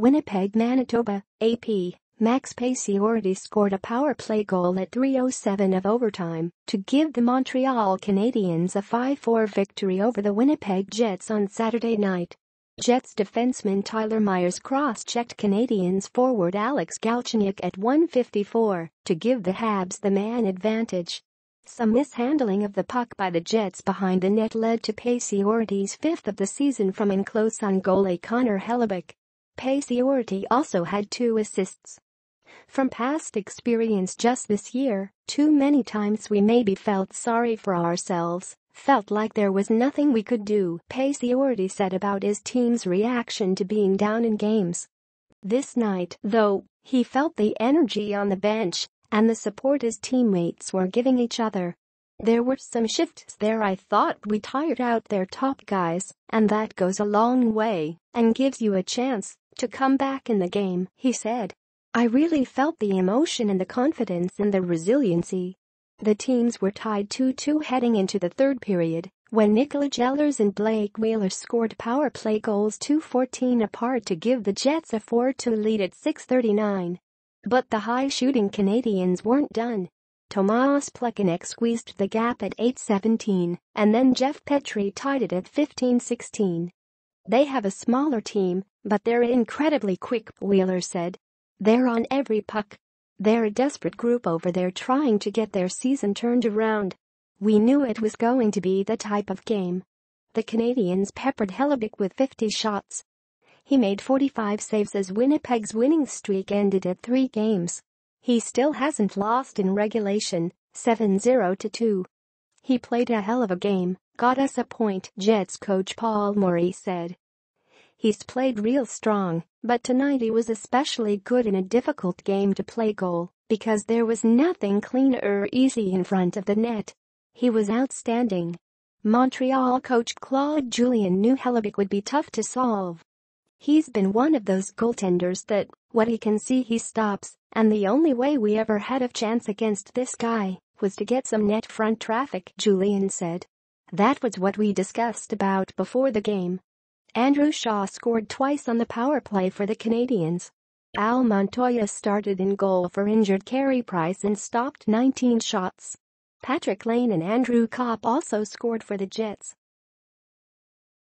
Winnipeg, Manitoba, AP, Max Pacey already scored a power play goal at 3.07 of overtime to give the Montreal Canadiens a 5-4 victory over the Winnipeg Jets on Saturday night. Jets defenseman Tyler Myers cross-checked Canadiens forward Alex Galchenyuk at 154 to give the Habs the man advantage. Some mishandling of the puck by the Jets behind the net led to Pacey Orti's fifth of the season from in close on goalie Connor Hellebuck. Paciorti also had two assists. From past experience just this year, too many times we maybe felt sorry for ourselves, felt like there was nothing we could do, Paciorti said about his team's reaction to being down in games. This night, though, he felt the energy on the bench and the support his teammates were giving each other. There were some shifts there I thought we tired out their top guys, and that goes a long way and gives you a chance to come back in the game, he said. I really felt the emotion and the confidence and the resiliency. The teams were tied 2-2 heading into the third period, when Nikola Jellers and Blake Wheeler scored power play goals 2-14 apart to give the Jets a 4-2 lead at 6.39. But the high-shooting Canadians weren't done. Tomas Plekanec squeezed the gap at 8.17, and then Jeff Petrie tied it at 15.16. They have a smaller team, but they're incredibly quick, Wheeler said. They're on every puck. They're a desperate group over there trying to get their season turned around. We knew it was going to be the type of game. The Canadians peppered Hellebuck with 50 shots. He made 45 saves as Winnipeg's winning streak ended at three games. He still hasn't lost in regulation, 7-0-2. He played a hell of a game, got us a point, Jets coach Paul Morey said. He's played real strong, but tonight he was especially good in a difficult game to play goal because there was nothing clean or easy in front of the net. He was outstanding. Montreal coach Claude Julien knew Hellebuck would be tough to solve. He's been one of those goaltenders that, what he can see he stops, and the only way we ever had a chance against this guy was to get some net front traffic, Julian said. That was what we discussed about before the game. Andrew Shaw scored twice on the power play for the Canadians. Al Montoya started in goal for injured Carey Price and stopped 19 shots. Patrick Lane and Andrew Kopp also scored for the Jets.